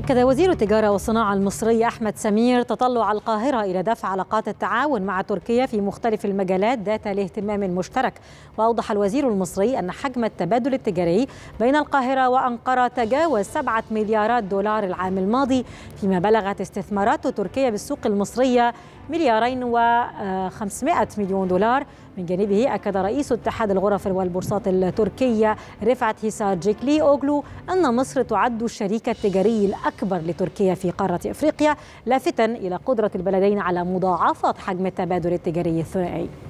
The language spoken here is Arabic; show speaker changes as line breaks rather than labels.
أكد وزير التجارة والصناعة المصري أحمد سمير تطلع القاهرة إلى دفع علاقات التعاون مع تركيا في مختلف المجالات ذات الاهتمام المشترك وأوضح الوزير المصري أن حجم التبادل التجاري بين القاهرة وأنقرة تجاوز 7 مليارات دولار العام الماضي فيما بلغت استثمارات تركيا بالسوق المصرية مليارين و500 آه، مليون دولار من جانبه أكد رئيس اتحاد الغرف والبورصات التركية رفعت هيسار جيكلي أوغلو أن مصر تعد الشريك التجاري الأكبر لتركيا في قارة أفريقيا لافتا إلى قدرة البلدين على مضاعفة حجم التبادل التجاري الثنائي